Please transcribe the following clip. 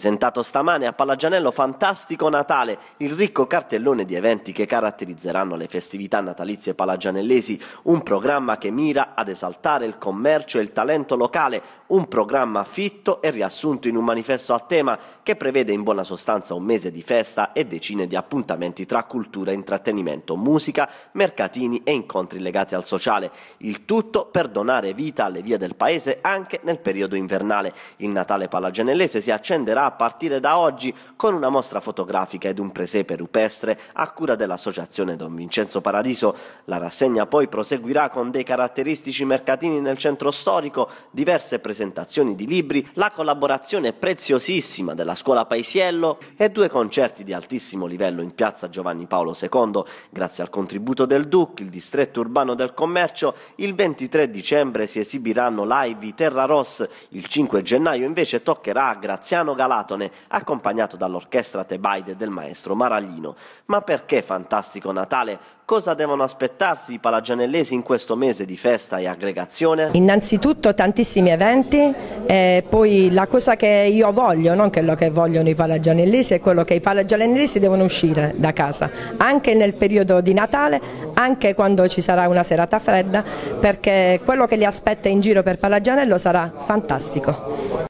Presentato stamane a Pallagianello Fantastico Natale, il ricco cartellone di eventi che caratterizzeranno le festività natalizie palagianellesi, un programma che mira ad esaltare il commercio e il talento locale, un programma fitto e riassunto in un manifesto a tema che prevede in buona sostanza un mese di festa e decine di appuntamenti tra cultura, intrattenimento, musica, mercatini e incontri legati al sociale. Il tutto per donare vita alle vie del paese anche nel periodo invernale. Il Natale palagianellese si accenderà a partire da oggi con una mostra fotografica ed un presepe rupestre a cura dell'associazione Don Vincenzo Paradiso. La rassegna poi proseguirà con dei caratteristici mercatini nel centro storico, diverse presentazioni di libri, la collaborazione preziosissima della scuola Paisiello e due concerti di altissimo livello in piazza Giovanni Paolo II, grazie al contributo del DUC, il distretto urbano del commercio, il 23 dicembre si esibiranno live Terra Ross, il 5 gennaio invece toccherà a Graziano Galano Calatone, accompagnato dall'orchestra Tebaide del maestro Maraglino. Ma perché Fantastico Natale? Cosa devono aspettarsi i palagianellesi in questo mese di festa e aggregazione? Innanzitutto tantissimi eventi, e poi la cosa che io voglio, non quello che vogliono i palagianellesi, è quello che i palagianellesi devono uscire da casa, anche nel periodo di Natale, anche quando ci sarà una serata fredda, perché quello che li aspetta in giro per Palagianello sarà fantastico.